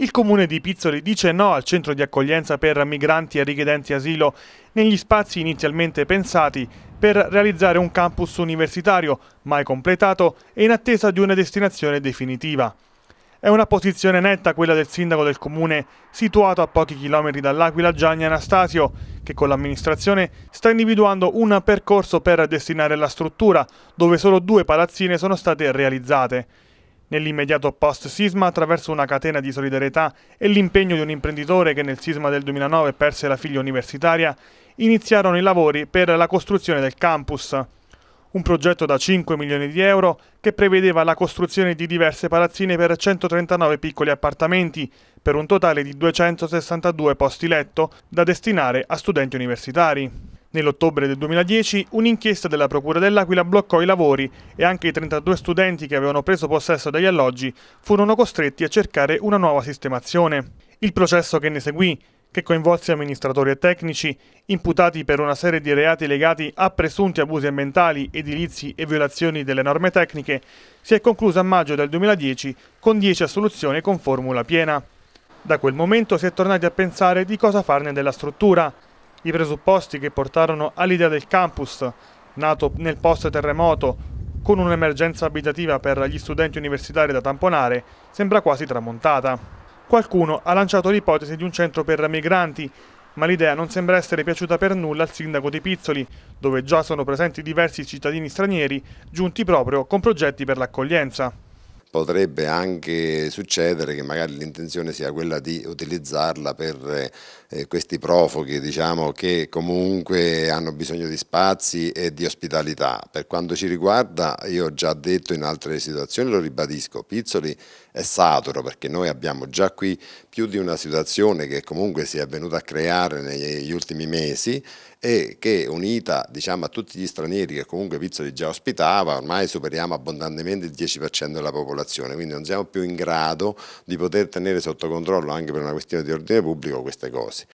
Il comune di Pizzoli dice no al centro di accoglienza per migranti e richiedenti asilo negli spazi inizialmente pensati per realizzare un campus universitario mai completato e in attesa di una destinazione definitiva. È una posizione netta quella del sindaco del comune, situato a pochi chilometri dall'Aquila Gianni Anastasio, che con l'amministrazione sta individuando un percorso per destinare la struttura, dove solo due palazzine sono state realizzate. Nell'immediato post-sisma, attraverso una catena di solidarietà e l'impegno di un imprenditore che nel sisma del 2009 perse la figlia universitaria, iniziarono i lavori per la costruzione del campus. Un progetto da 5 milioni di euro che prevedeva la costruzione di diverse palazzine per 139 piccoli appartamenti, per un totale di 262 posti letto da destinare a studenti universitari. Nell'ottobre del 2010 un'inchiesta della Procura dell'Aquila bloccò i lavori e anche i 32 studenti che avevano preso possesso degli alloggi furono costretti a cercare una nuova sistemazione. Il processo che ne seguì, che coinvolse amministratori e tecnici, imputati per una serie di reati legati a presunti abusi ambientali, edilizi e violazioni delle norme tecniche, si è concluso a maggio del 2010 con 10 assoluzioni con formula piena. Da quel momento si è tornati a pensare di cosa farne della struttura, i presupposti che portarono all'idea del campus, nato nel post-terremoto con un'emergenza abitativa per gli studenti universitari da tamponare, sembra quasi tramontata. Qualcuno ha lanciato l'ipotesi di un centro per migranti, ma l'idea non sembra essere piaciuta per nulla al sindaco di Pizzoli, dove già sono presenti diversi cittadini stranieri giunti proprio con progetti per l'accoglienza potrebbe anche succedere che magari l'intenzione sia quella di utilizzarla per eh, questi profughi diciamo, che comunque hanno bisogno di spazi e di ospitalità. Per quanto ci riguarda, io ho già detto in altre situazioni, lo ribadisco, Pizzoli è saturo perché noi abbiamo già qui più di una situazione che comunque si è venuta a creare negli ultimi mesi e che unita diciamo, a tutti gli stranieri che comunque Pizzoli già ospitava, ormai superiamo abbondantemente il 10% della popolazione popolazione, quindi non siamo più in grado di poter tenere sotto controllo anche per una questione di ordine pubblico queste cose.